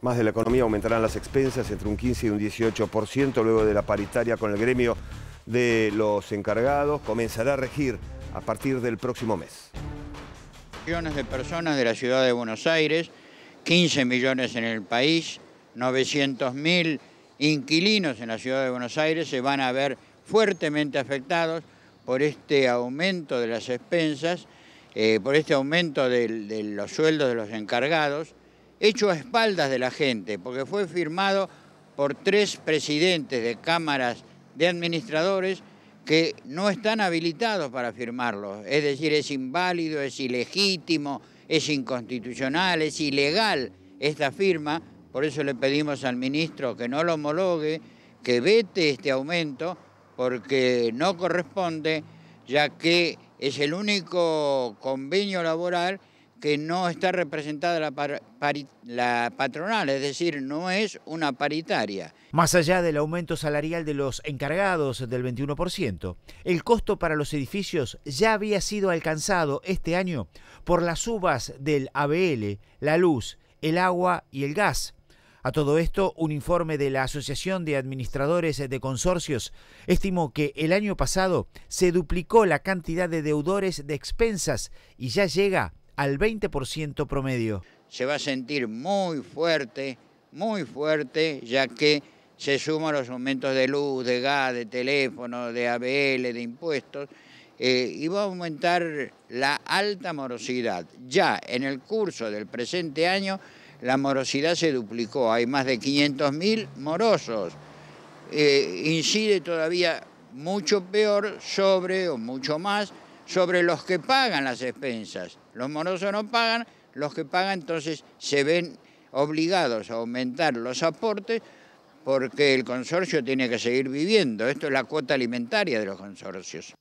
más de la economía aumentarán las expensas entre un 15 y un 18% luego de la paritaria con el gremio de los encargados. Comenzará a regir a partir del próximo mes. Millones de personas de la ciudad de Buenos Aires, 15 millones en el país, 900.000 inquilinos en la ciudad de Buenos Aires se van a ver fuertemente afectados por este aumento de las expensas, eh, por este aumento de los sueldos de los encargados hecho a espaldas de la gente, porque fue firmado por tres presidentes de cámaras de administradores que no están habilitados para firmarlo. Es decir, es inválido, es ilegítimo, es inconstitucional, es ilegal esta firma. Por eso le pedimos al ministro que no lo homologue, que vete este aumento, porque no corresponde, ya que es el único convenio laboral que no está representada la, la, patronal, es decir, no es una paritaria. Más allá del aumento salarial de los encargados del 21%, el costo para los edificios ya había sido alcanzado este año por las subas del ABL, la luz, el agua y el gas. A todo esto, un informe de la Asociación de Administradores de Consorcios estimó que el año pasado se duplicó la cantidad de deudores de expensas y ya llega al 20% promedio. Se va a sentir muy fuerte, muy fuerte, ya que se suman los aumentos de luz, de gas, de teléfono, de ABL, de impuestos, eh, y va a aumentar la alta morosidad. Ya en el curso del presente año, la morosidad se duplicó, hay más de 500.000 morosos. Eh, incide todavía mucho peor sobre, o mucho más, sobre los que pagan las expensas. Los morosos no pagan, los que pagan entonces se ven obligados a aumentar los aportes porque el consorcio tiene que seguir viviendo. Esto es la cuota alimentaria de los consorcios.